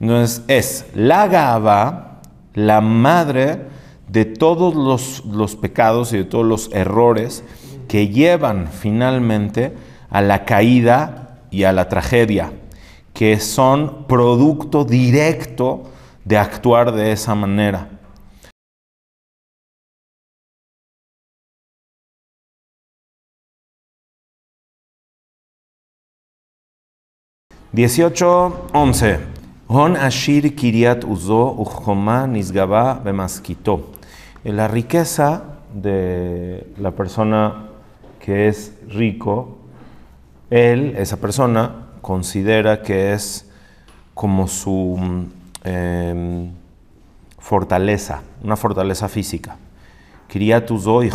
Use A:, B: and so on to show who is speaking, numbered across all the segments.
A: Entonces es la Gaba, la madre de todos los, pecados y de todos los errores que llevan finalmente a la caída y a la tragedia, que son producto directo de actuar de esa manera. Dieciocho, Hon Ashir Uzo eh, La riqueza de la persona que es rico, él, esa persona, considera que es como su em, fortaleza, una fortaleza física. Kiriat Uzo y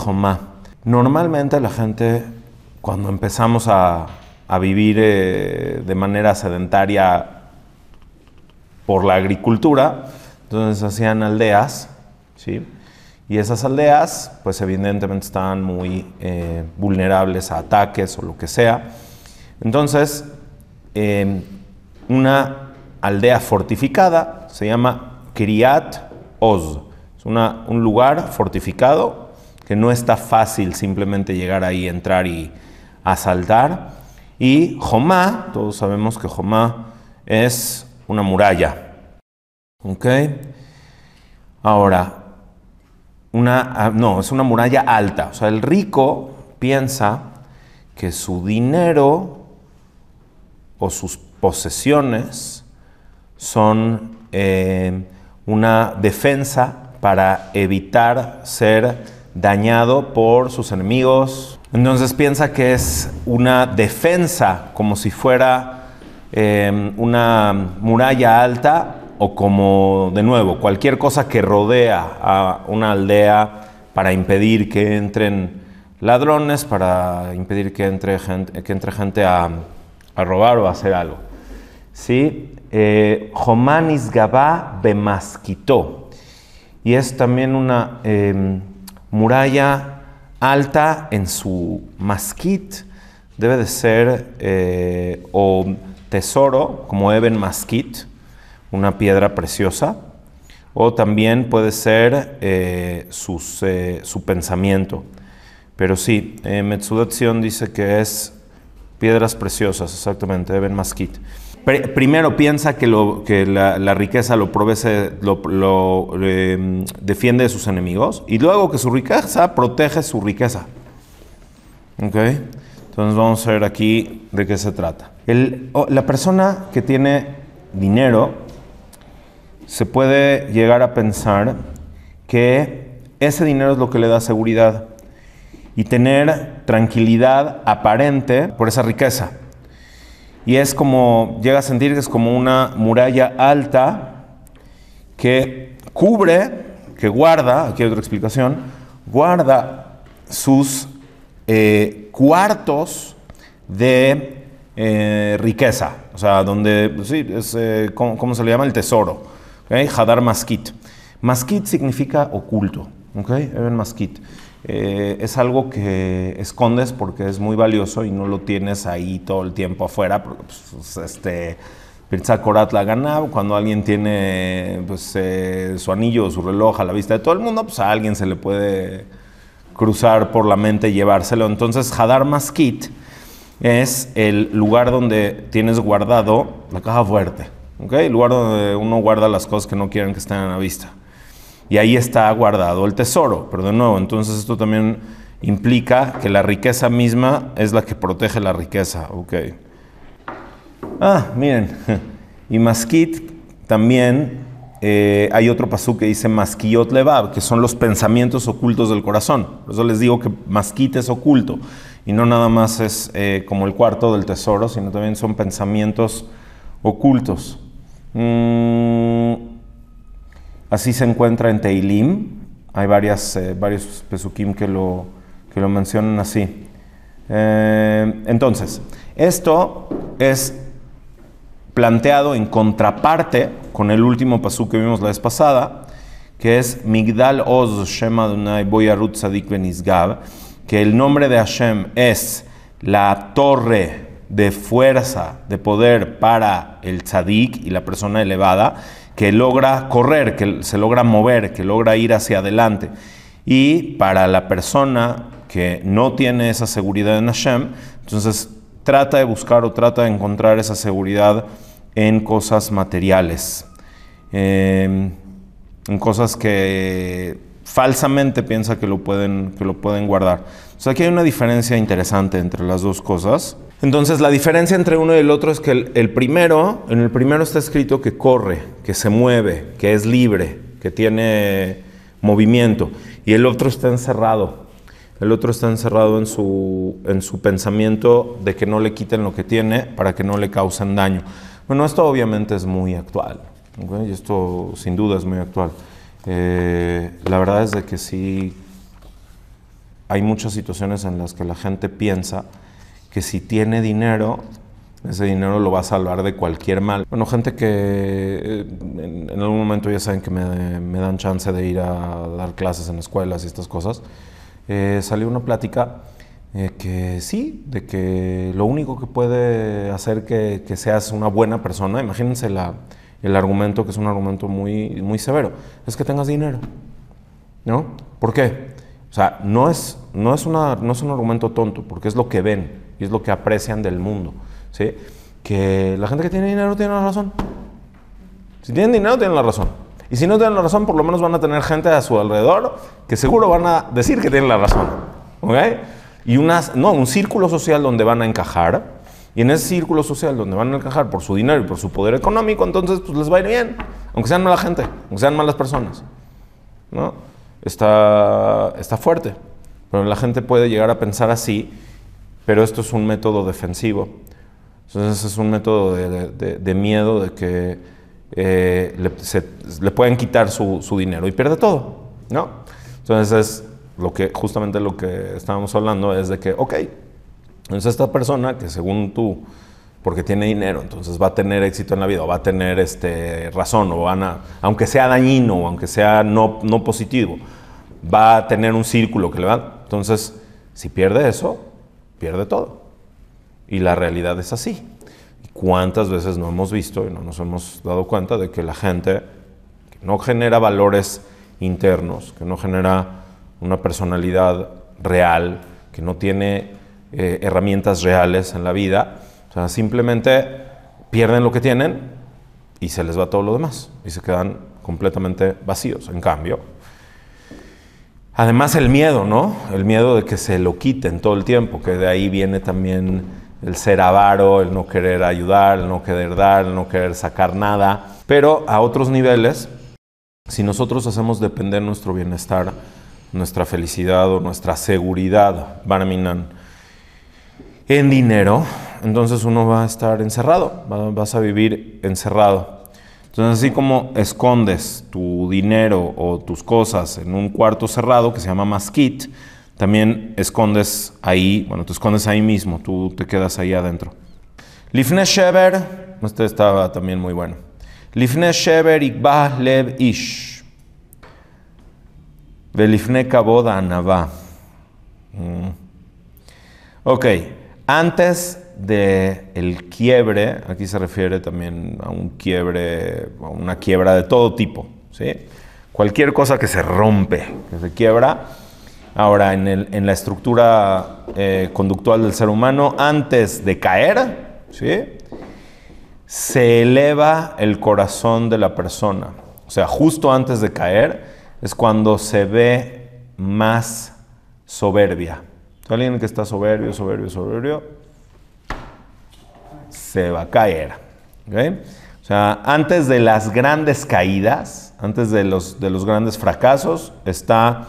A: Normalmente la gente, cuando empezamos a, vivir eh, de manera sedentaria, por la agricultura, entonces hacían aldeas, ¿sí? Y esas aldeas, pues evidentemente estaban muy eh, vulnerables a ataques o lo que sea. Entonces, em, una aldea fortificada se llama Kriat Oz. Es una, un lugar fortificado que no está fácil simplemente llegar ahí, entrar y asaltar. Y Jomá, todos sabemos que Jomá es una muralla. ¿Ok? Ahora, una, ah, no, es una muralla alta. O sea, el rico piensa que su dinero o sus posesiones son eh, una defensa para evitar ser dañado por sus enemigos. Entonces piensa que es una defensa como si fuera Em, una muralla alta o como, de nuevo, cualquier cosa que rodea a una aldea para impedir que entren ladrones, para impedir que entre gente, que entre gente a, robar o a hacer algo. ¿Sí? Eh, Jomanis Gabá masquito Y es también una em, muralla alta en su masquit. Debe de ser eh, o tesoro, como Eben Maskit, una piedra preciosa, o también puede ser eh, eh, su pensamiento. Pero sí, eh, dice que es piedras preciosas, exactamente, Eben Maskit. primero piensa que, lo, que la, riqueza lo, lo em, defiende de sus enemigos y luego que su riqueza protege su riqueza. Entonces vamos a ver aquí de qué se trata la persona que tiene dinero se puede llegar a pensar que ese dinero es lo que le da seguridad y tener tranquilidad aparente por esa riqueza. Y es como, llega a sentir que es como una muralla alta que cubre, que guarda, aquí hay otra explicación, guarda sus eh, cuartos de eh, riqueza, o sea, donde, sí, es, eh, ¿cómo, se le llama? El tesoro. Hadar Maskit. Maskit significa oculto, ¿ok? Maskit. Eh, es algo que escondes porque es muy valioso y no lo tienes ahí todo el tiempo afuera, porque pues, pues, este, la gana, cuando alguien tiene pues, su anillo su reloj a la vista de todo el mundo, pues a alguien se le puede cruzar por la mente y llevárselo. Entonces, Hadar Maskit es el lugar donde tienes guardado la caja fuerte, El lugar donde uno guarda las cosas que no quieren que estén a la vista. Y ahí está guardado el tesoro, pero de nuevo, entonces esto también implica que la riqueza misma es la que protege la riqueza, ¿ok? Ah, miren, y masquit también eh, hay otro pasú que dice masquillot levab, que son los pensamientos ocultos del corazón. Por eso les digo que masquit es oculto. Y no nada más es eh, como el cuarto del tesoro, sino también son pensamientos ocultos. Mm, así se encuentra en Teilim. Hay varias, eh, varios pesukim que lo, mencionan así. Eh, entonces, esto es planteado en contraparte con el último pasú que vimos la vez pasada, que es Migdal Oz Shema Dunay Boyarut Sadik Benizgab que el nombre de Hashem es la torre de fuerza, de poder para el tzadik y la persona elevada, que logra correr, que se logra mover, que logra ir hacia adelante. Y para la persona que no tiene esa seguridad en Hashem, entonces trata de buscar o trata de encontrar esa seguridad en cosas materiales, eh, en cosas que falsamente piensa que lo pueden, que lo pueden guardar. O sea, aquí hay una diferencia interesante entre las dos cosas. Entonces, la diferencia entre uno y el otro es que el, primero, en el primero está escrito que corre, que se mueve, que es libre, que tiene movimiento, y el otro está encerrado. El otro está encerrado en su, pensamiento de que no le quiten lo que tiene para que no le causen daño. Bueno, esto obviamente es muy actual, y esto sin duda es muy actual. Eh, la verdad es de que sí hay muchas situaciones en las que la gente piensa que si tiene dinero, ese dinero lo va a salvar de cualquier mal. Bueno, gente que eh, en, algún momento ya saben que me, dan chance de ir a dar clases en escuelas y estas cosas, eh, salió una plática que sí, de que lo único que puede hacer que, que seas una buena persona, imagínense la el argumento, que es un argumento muy, muy severo, es que tengas dinero. ¿No? ¿Por qué? O sea, no es, no, es una, no es un argumento tonto, porque es lo que ven y es lo que aprecian del mundo. ¿sí? Que la gente que tiene dinero tiene la razón. Si tienen dinero, tienen la razón. Y si no tienen la razón, por lo menos van a tener gente a su alrededor que seguro van a decir que tienen la razón. ¿Ok? Y unas, no, un círculo social donde van a encajar y en ese círculo social donde van a encajar por su dinero y por su poder económico, entonces pues les va a ir bien, aunque sean mala gente, aunque sean malas personas. ¿no? Está, está fuerte, pero la gente puede llegar a pensar así, pero esto es un método defensivo. Entonces es un método de, miedo de que eh, le, se, pueden quitar su, su, dinero y pierde todo, ¿no? Entonces es lo que, justamente lo que estábamos hablando es de que, ok, entonces esta persona que según tú, porque tiene dinero, entonces va a tener éxito en la vida, va a tener este, razón, o van a, aunque sea dañino, o aunque sea no, no positivo, va a tener un círculo que le va. Entonces, si pierde eso, pierde todo. Y la realidad es así. ¿Cuántas veces no hemos visto y no nos hemos dado cuenta de que la gente que no genera valores internos, que no genera una personalidad real, que no tiene eh, herramientas reales en la vida. O sea, simplemente pierden lo que tienen y se les va todo lo demás y se quedan completamente vacíos. En cambio, además el miedo, ¿no? El miedo de que se lo quiten todo el tiempo, que de ahí viene también el ser avaro, el no querer ayudar, el no querer dar, el no querer sacar nada. Pero a otros niveles, si nosotros hacemos depender nuestro bienestar, nuestra felicidad o nuestra seguridad, Barminan, en dinero, entonces uno va a estar encerrado, vas a vivir encerrado. Entonces así como escondes tu dinero o tus cosas en un cuarto cerrado que se llama masquit, también escondes ahí, bueno, te escondes ahí mismo, tú te quedas ahí adentro. Lifne este estaba también muy bueno. Lifne Lev Ish. Velifne kaboda mm. Ok. Antes del el quiebre, aquí se refiere también a un quiebre, a una quiebra de todo tipo, ¿sí? Cualquier cosa que se rompe, que se quiebra. Ahora, en, la estructura eh, conductual del ser humano, antes de caer, ¿sí? se eleva el corazón de la persona. O sea, justo antes de caer es cuando se ve más soberbia, alguien que está soberbio, soberbio, soberbio, se va a caer. O sea, antes de las grandes caídas, antes de los, grandes fracasos, está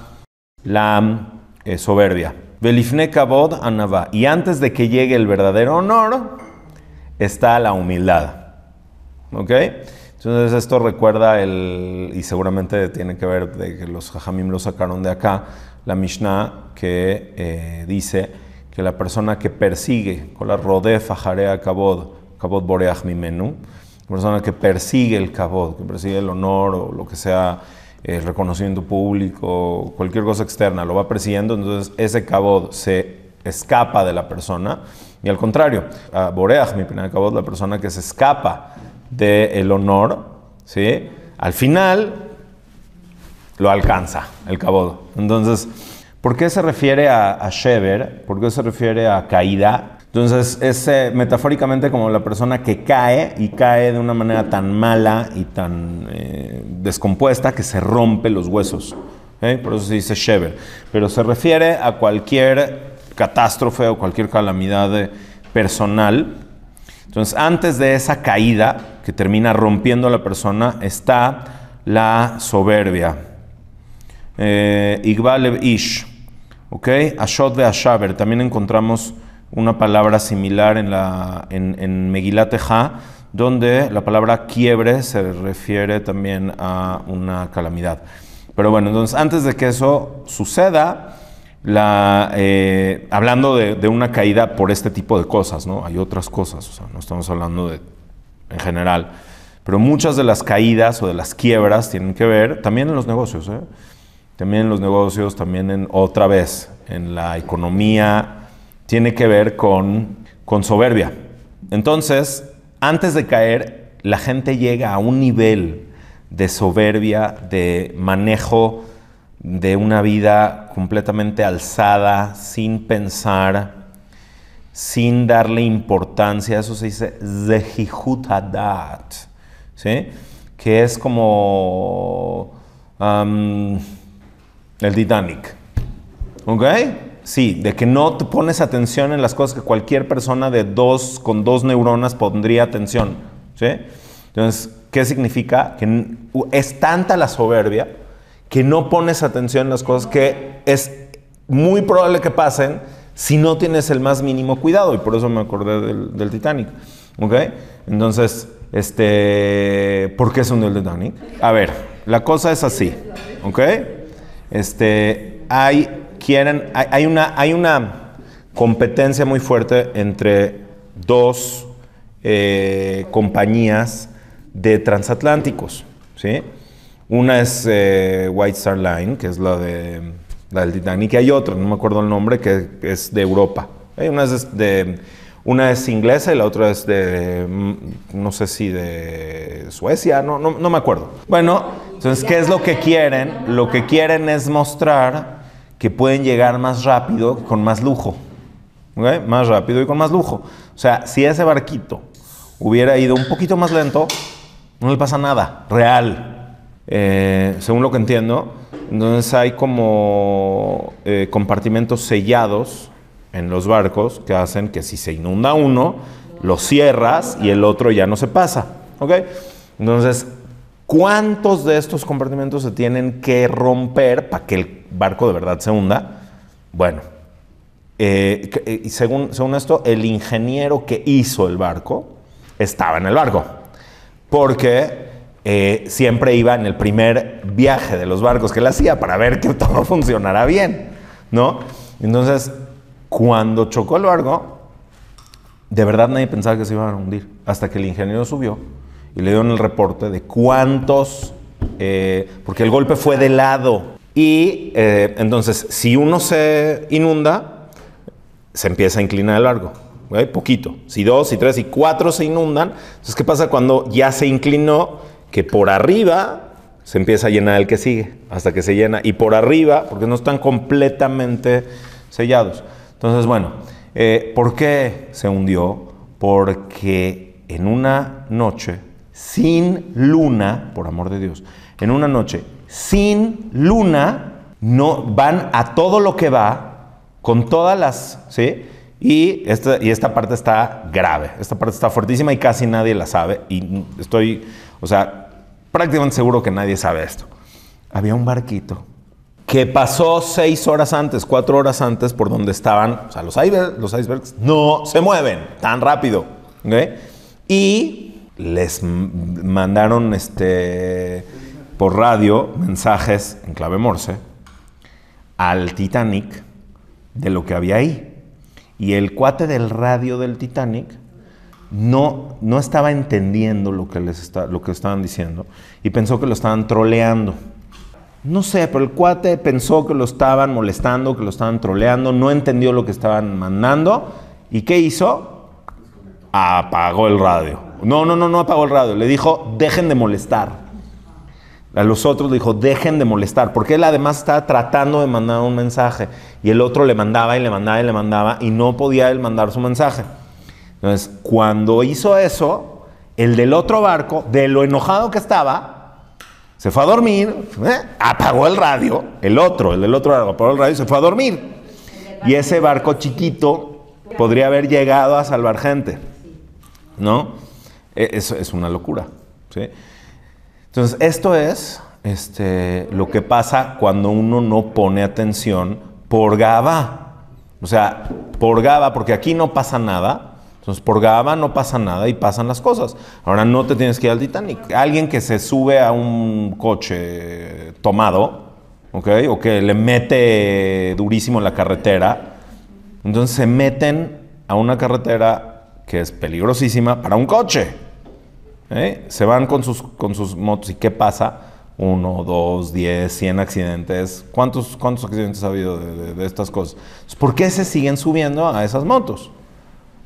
A: la eh, soberbia. Belifne kabod anava. Y antes de que llegue el verdadero honor, está la humildad. Entonces esto recuerda el, y seguramente tiene que ver de que los jajamim lo sacaron de acá, la Mishnah que eh, dice que la persona que persigue, con la rodef jarea kabod, kabod boreach mimenu, persona que persigue el kabod, que persigue el honor o lo que sea, eh, el reconocimiento público, cualquier cosa externa, lo va persiguiendo, entonces ese kabod se escapa de la persona. Y al contrario, la persona que se escapa del honor, ¿sí? al final lo alcanza el cabodo. Entonces, ¿por qué se refiere a, a, Shever? ¿Por qué se refiere a caída? Entonces, es eh, metafóricamente como la persona que cae y cae de una manera tan mala y tan eh, descompuesta que se rompe los huesos. ¿eh? Por eso se dice Shever. Pero se refiere a cualquier catástrofe o cualquier calamidad personal. Entonces, antes de esa caída que termina rompiendo a la persona está la soberbia. Eh, Igbalev Ish, ¿ok? Ashot de Ashaber, también encontramos una palabra similar en, la, en, donde la palabra quiebre se refiere también a una calamidad. Pero bueno, entonces antes de que eso suceda, eh, hablando de, una caída por este tipo de cosas, ¿no? Hay otras cosas, o sea, no estamos hablando de en general. Pero muchas de las caídas o de las quiebras tienen que ver también en los negocios, ¿eh? también en los negocios, también en otra vez, en la economía, tiene que ver con, con soberbia. Entonces, antes de caer, la gente llega a un nivel de soberbia, de manejo de una vida completamente alzada, sin pensar, sin darle importancia. Eso se dice zehihutadat, ¿sí? que es como... El Titanic. ¿Ok? Sí, de que no te pones atención en las cosas que cualquier persona de dos, con dos neuronas pondría atención. ¿Sí? Entonces, ¿qué significa? Que es tanta la soberbia que no pones atención en las cosas que es muy probable que pasen si no tienes el más mínimo cuidado. Y por eso me acordé del, del Titanic. ¿Ok? Entonces, este, ¿por qué se hundió el Titanic? A ver, la cosa es así. ¿Ok? Este, hay, quieren, hay, una, hay una competencia muy fuerte entre dos eh, compañías de transatlánticos. ¿sí? Una es eh, White Star Line, que es la, de, la del Titanic, y hay otra, no me acuerdo el nombre, que es de Europa. Una, es de, una es inglesa y la otra es de, mm, no sé si de Suecia, no, no, no me acuerdo. Bueno, entonces, ¿qué es lo que quieren? Lo que quieren es mostrar que pueden llegar más rápido con más lujo. Más rápido y con más lujo. O sea, si ese barquito hubiera ido un poquito más lento, no le pasa nada, real. Eh, según lo que entiendo, entonces hay como eh, compartimentos sellados en los barcos que hacen que si se inunda uno, lo cierras y el otro ya no se pasa. ¿Ok? Entonces, ¿Cuántos de estos compartimentos se tienen que romper para que el barco de verdad se hunda? Bueno, eh, eh, según, esto, el ingeniero que hizo el barco estaba en el barco, porque eh, siempre iba en el primer viaje de los barcos que él hacía para ver que todo funcionara bien, ¿no? Entonces, cuando chocó el barco, de verdad nadie pensaba que se iba a hundir, hasta que el ingeniero subió y le dieron el reporte de cuántos, eh, porque el golpe fue de lado. Y eh, entonces, si uno se inunda, se empieza a inclinar el largo. hay ¿eh? Poquito. Si dos, si tres, si cuatro se inundan, entonces, ¿qué pasa cuando ya se inclinó? Que por arriba se empieza a llenar el que sigue, hasta que se llena. Y por arriba, porque no están completamente sellados. Entonces, bueno, ¿por qué se hundió? Porque en una noche sin luna, por amor de Dios, en una noche sin luna, no van a todo lo que va, con todas las, ¿sí? Y esta, y esta parte está grave, esta parte está fuertísima y casi nadie la sabe. Y estoy, o sea, prácticamente seguro que nadie sabe esto. Había un barquito que pasó seis horas antes, cuatro horas antes, por donde estaban, o sea, los, los icebergs no se mueven tan rápido. Y les mandaron este, por radio mensajes en clave morse al Titanic de lo que había ahí. Y el cuate del radio del Titanic no, no estaba entendiendo lo que, les está, lo que estaban diciendo y pensó que lo estaban troleando. No sé, pero el cuate pensó que lo estaban molestando, que lo estaban troleando, no entendió lo que estaban mandando. ¿Y qué hizo? Apagó el radio. No, no, no, no apagó el radio. Le dijo, dejen de molestar. A los otros le dijo, dejen de molestar, porque él además estaba tratando de mandar un mensaje y el otro le mandaba y le mandaba y le mandaba y no podía él mandar su mensaje. Entonces, cuando hizo eso, el del otro barco, de lo enojado que estaba, se fue a dormir, ¿eh? apagó el radio, el otro, el del otro barco apagó el radio y se fue a dormir. Y ese barco chiquito podría haber llegado a salvar gente. ¿no? E, eso es una locura, Entonces, esto es este, lo que pasa cuando uno no pone atención por GABA. O sea, por GABA, porque aquí no pasa nada. Entonces, por GABA no pasa nada y pasan las cosas. Ahora no te tienes que ir al Titanic. Alguien que se sube a un coche tomado, ¿ok? O que le mete durísimo en la carretera. Entonces se meten a una carretera que es peligrosísima para un coche. ¿eh? Se van con sus, con sus motos y ¿qué pasa? Uno, dos, diez, cien accidentes. ¿Cuántos, cuántos accidentes ha habido de, estas cosas? ¿Por qué se siguen subiendo a esas motos?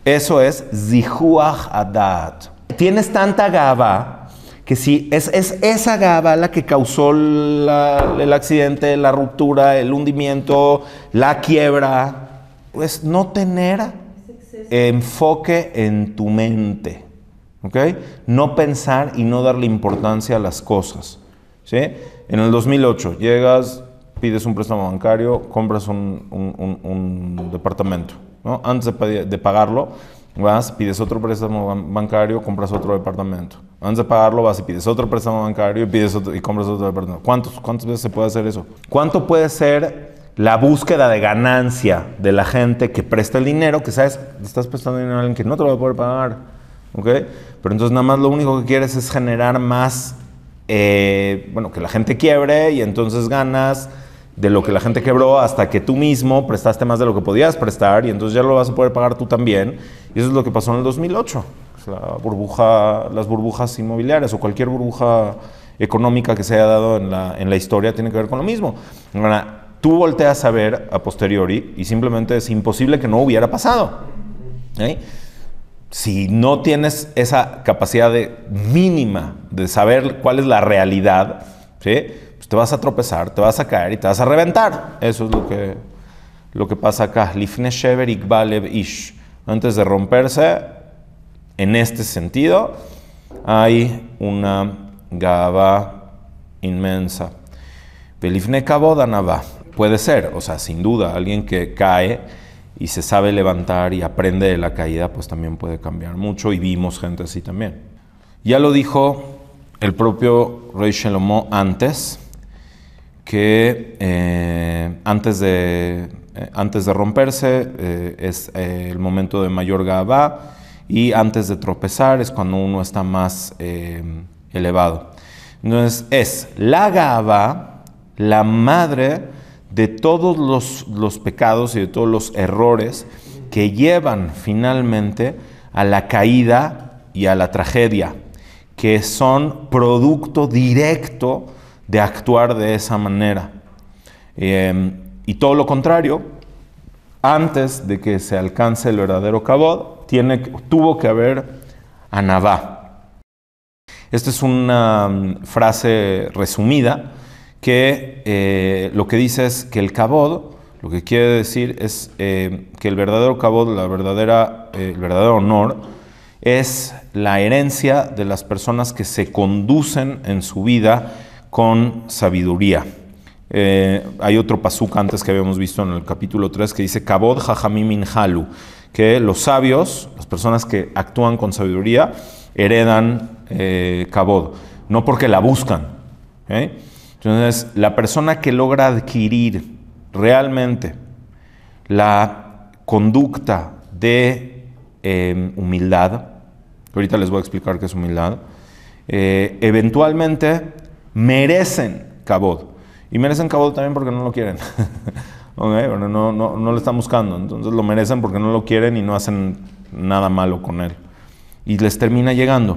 A: Eso es zihuach adat. Tienes tanta gaba que si es, esa gaba la que causó el accidente, la ruptura, el hundimiento, la quiebra, pues no tener enfoque en tu mente. ¿Ok? No pensar y no darle importancia a las cosas. ¿Sí? En el 2008 llegas, pides un préstamo bancario, compras un, departamento. ¿no? Antes de, pagarlo, vas, pides otro préstamo bancario, compras otro departamento. Antes de pagarlo, vas y pides otro préstamo bancario y, pides y compras otro departamento. ¿Cuántos, ¿Cuántas veces se puede hacer eso? ¿Cuánto puede ser la búsqueda de ganancia de la gente que presta el dinero, que sabes, estás prestando dinero a alguien que no te lo va a poder pagar, ¿ok? Pero entonces nada más lo único que quieres es generar más, eh, bueno, que la gente quiebre y entonces ganas de lo que la gente quebró hasta que tú mismo prestaste más de lo que podías prestar y entonces ya lo vas a poder pagar tú también. Y eso es lo que pasó en el 2008, la burbuja, las burbujas inmobiliarias o cualquier burbuja económica que se haya dado en la, en la historia tiene que ver con lo mismo tú volteas a ver a posteriori y simplemente es imposible que no hubiera pasado. ¿eh? Si no tienes esa capacidad mínima de saber cuál es la realidad, ¿sí? Pues te vas a tropezar, te vas a caer y te vas a reventar. Eso es lo que, lo que pasa acá. Antes de romperse, en este sentido, hay una gaba inmensa. Belifne Kabodanaba puede ser, o sea, sin duda, alguien que cae y se sabe levantar y aprende de la caída, pues también puede cambiar mucho y vimos gente así también. Ya lo dijo el propio Rey Shalomó antes, que eh, antes, de, eh, antes de romperse eh, es el momento de mayor gaba y antes de tropezar es cuando uno está más elevado. Entonces es la gaba la madre de todos los, pecados y de todos los errores que llevan finalmente a la caída y a la tragedia, que son producto directo de actuar de esa manera. Em, y todo lo contrario, antes de que se alcance el verdadero cabod, tuvo que haber anabá. Esta es una mm, frase resumida, que eh, lo que dice es que el cabod, lo que quiere decir es eh, que el verdadero cabod, la verdadera, eh, el verdadero honor, es la herencia de las personas que se conducen en su vida con sabiduría. hay otro pasuk antes que habíamos visto en el capítulo 3 que dice Kabod min Halu, que los sabios, las personas que actúan con sabiduría, heredan Kabod, no porque la buscan. ¿eh? Entonces, la persona que logra adquirir realmente la conducta de eh, humildad, ahorita les voy a explicar qué es humildad, eh, eventualmente merecen cabod Y merecen cabot también porque no lo quieren. no, no, no lo están buscando. Entonces lo merecen porque no lo quieren y no hacen nada malo con él. Y les termina llegando.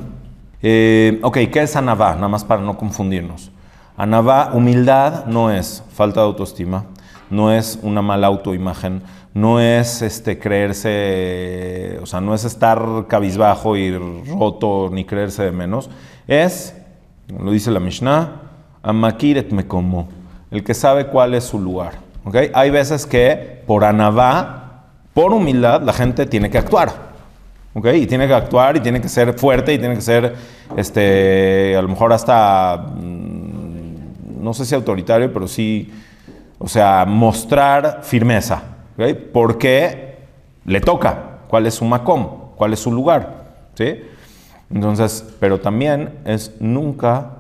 A: Eh, ok, ¿qué es Anabá? Nada más para no confundirnos. Anabá, humildad no es falta de autoestima, no es una mala autoimagen, no es este, creerse, o sea, no es estar cabizbajo y roto ni creerse de menos, es, lo dice la Mishnah, amakiret me el que sabe cuál es su lugar. ¿okay? Hay veces que por anabá, por humildad, la gente tiene que actuar. ¿okay? Y tiene que actuar y tiene que ser fuerte y tiene que ser, este, a lo mejor hasta no sé si autoritario, pero sí, o sea, mostrar firmeza, porque le toca cuál es su macón, cuál es su lugar, ¿sí? Entonces, pero también es nunca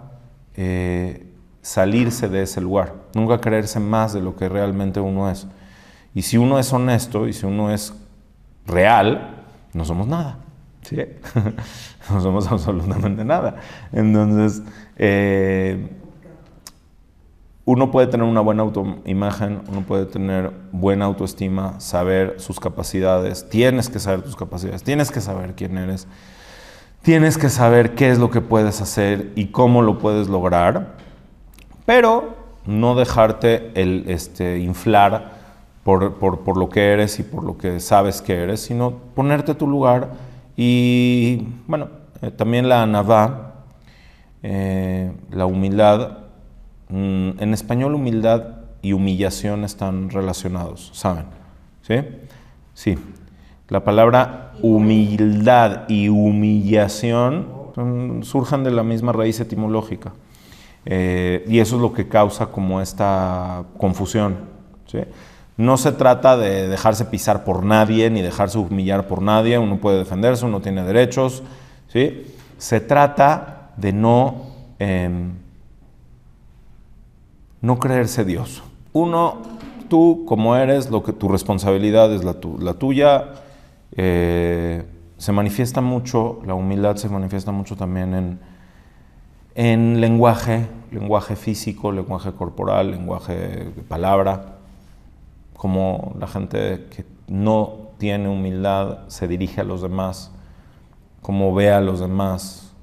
A: eh, salirse de ese lugar, nunca creerse más de lo que realmente uno es. Y si uno es honesto y si uno es real, no somos nada. ¿sí? no somos absolutamente nada. Entonces, eh, uno puede tener una buena autoimagen, uno puede tener buena autoestima, saber sus capacidades, tienes que saber tus capacidades, tienes que saber quién eres, tienes que saber qué es lo que puedes hacer y cómo lo puedes lograr, pero no dejarte el, este, inflar por, lo que eres y por lo que sabes que eres, sino ponerte tu lugar y, bueno, eh, también la nada eh, la humildad, Mm, en español humildad y humillación están relacionados, ¿saben? ¿Sí? Sí. La palabra humildad y humillación mm, surgen de la misma raíz etimológica. Eh, y eso es lo que causa como esta confusión. No se trata de dejarse pisar por nadie ni dejarse humillar por nadie. Uno puede defenderse, uno tiene derechos. ¿sí? Se trata de no... Em, no creerse Dios. Uno, tú como eres, lo que tu responsabilidad es la, tuya. Eh, se manifiesta mucho, la humildad se manifiesta mucho también en, en lenguaje, lenguaje físico, lenguaje corporal, lenguaje de palabra. Como la gente que no tiene humildad se dirige a los demás, como ve a los demás,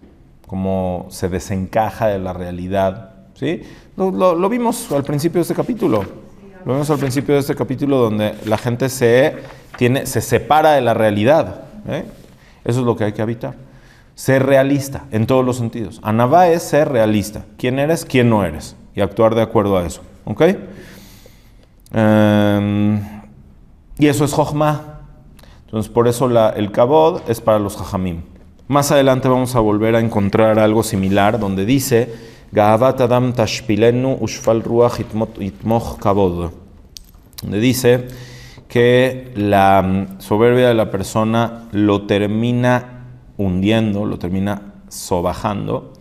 A: como se desencaja de la realidad ¿sí? Lo, vimos al principio de este capítulo. Lo vimos al principio de este capítulo donde la gente se, separa de la realidad. ¿eh? Eso es lo que hay que evitar. Ser realista en todos los sentidos. Anabá es ser realista. ¿Quién eres? ¿Quién no eres? Y actuar de acuerdo a eso. ¿Ok? Em, y eso es Jochma. Entonces, por eso el Kabod es para los Jajamim. Más adelante vamos a volver a encontrar algo similar donde dice Gaavat Adam Tashpilenu Ushfal Ruach Itmoch Kabod, donde dice que la mm, soberbia de la persona lo termina hundiendo, lo termina sobajando,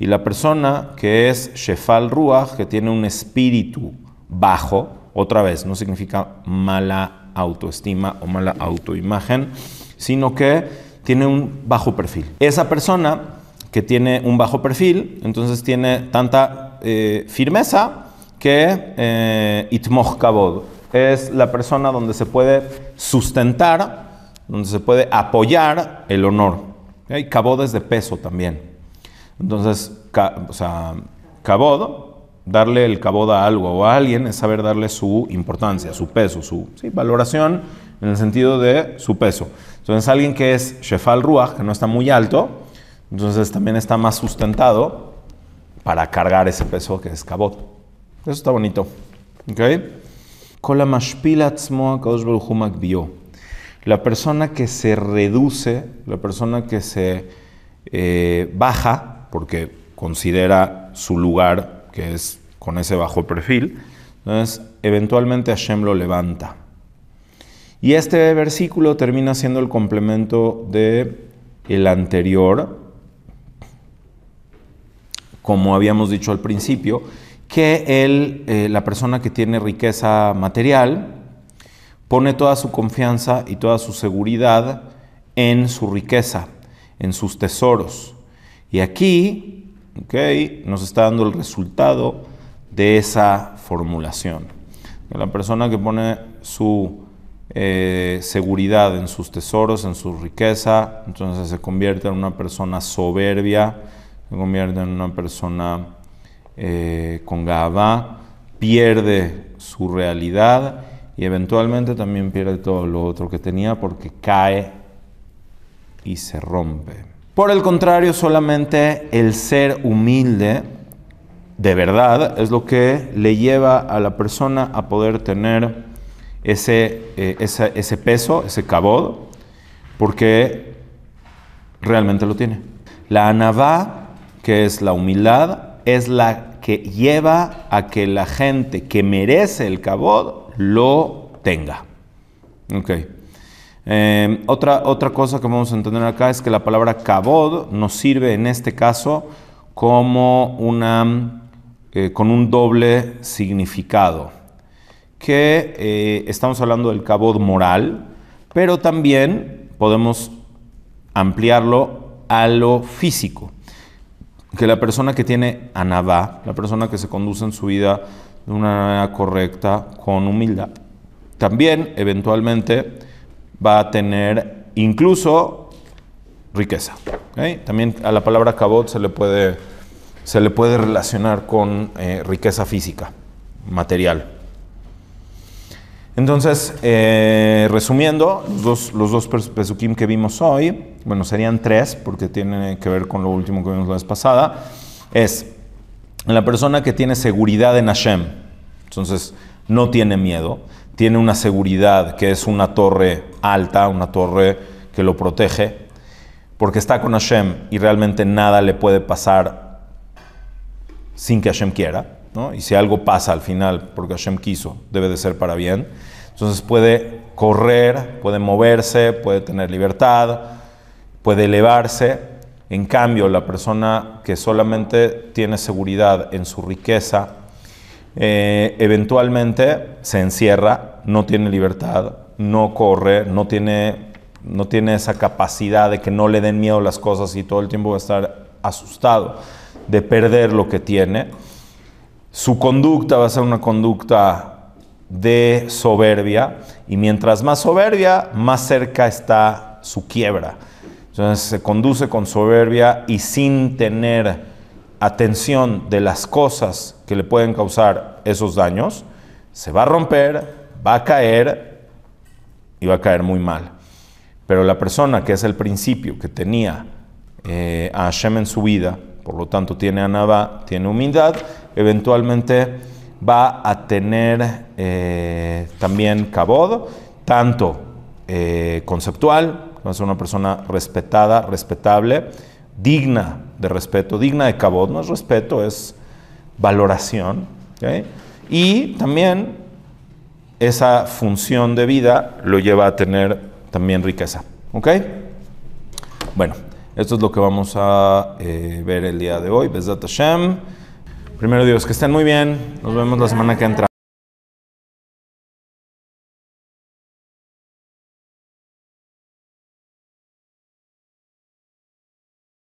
A: y la persona que es Shefal Ruach, que tiene un espíritu bajo, otra vez, no significa mala autoestima o mala autoimagen, sino que tiene un bajo perfil. Esa persona que tiene un bajo perfil, entonces tiene tanta eh, firmeza que eh, itmoch kabod es la persona donde se puede sustentar, donde se puede apoyar el honor. hay Kabod es de peso también. Entonces, sea, kabod, darle el Kabod a algo o a alguien es saber darle su importancia, su peso, su valoración en el sentido de su peso. Entonces, alguien que es Shefal Ruach, que no está muy alto, entonces también está más sustentado para cargar ese peso que es cabot. Eso está bonito. ¿Ok? La persona que se reduce, la persona que se eh, baja, porque considera su lugar, que es con ese bajo perfil, entonces eventualmente Hashem lo levanta. Y este versículo termina siendo el complemento de el anterior, como habíamos dicho al principio, que él, eh, la persona que tiene riqueza material, pone toda su confianza y toda su seguridad en su riqueza, en sus tesoros. Y aquí, nos está dando el resultado de esa formulación. La persona que pone su eh, seguridad en sus tesoros, en su riqueza, entonces se convierte en una persona soberbia, convierte en una persona eh, con gabá, pierde su realidad y eventualmente también pierde todo lo otro que tenía porque cae y se rompe. Por el contrario, solamente el ser humilde de verdad es lo que le lleva a la persona a poder tener ese, eh, ese, ese peso, ese cabod, porque realmente lo tiene. La anabá que es la humildad, es la que lleva a que la gente que merece el cabod lo tenga. Em, otra, otra cosa que vamos a entender acá es que la palabra cabod nos sirve en este caso como una, eh, con un doble significado. Que eh, estamos hablando del cabod moral, pero también podemos ampliarlo a lo físico que la persona que tiene anabá, la persona que se conduce en su vida de una manera correcta, con humildad, también eventualmente va a tener incluso riqueza. También a la palabra cabot se le puede, se le puede relacionar con eh, riqueza física, material. Entonces, eh, resumiendo, los dos, los pesukim que vimos hoy, bueno, serían tres, porque tienen que ver con lo último que vimos la vez pasada, es la persona que tiene seguridad en Hashem, entonces no tiene miedo, tiene una seguridad que es una torre alta, una torre que lo protege, porque está con Hashem y realmente nada le puede pasar sin que Hashem quiera. Y si algo pasa al final, porque Hashem quiso, debe de ser para bien. Entonces puede correr, puede moverse, puede tener libertad, puede elevarse. En cambio, la persona que solamente tiene seguridad en su riqueza, eh, eventualmente se encierra, no tiene libertad, no corre, no tiene, no tiene esa capacidad de que no le den miedo las cosas y todo el tiempo va a estar asustado de perder lo que tiene. Su conducta va a ser una conducta de soberbia y mientras más soberbia, más cerca está su quiebra. Entonces se conduce con soberbia y sin tener atención de las cosas que le pueden causar esos daños, se va a romper, va a caer y va a caer muy mal. Pero la persona que es el principio, que tenía eh, a Hashem en su vida, por lo tanto tiene anaba, tiene humildad, eventualmente va a tener eh, también cabod. tanto eh, conceptual, va a ser una persona respetada, respetable, digna de respeto, digna de cabod. no es respeto, es valoración, y también esa función de vida lo lleva a tener también riqueza, ¿ok? Bueno. Esto es lo que vamos a eh, ver el día de hoy. Besat Hashem. Primero Dios, que estén muy bien. Nos vemos la semana que entra.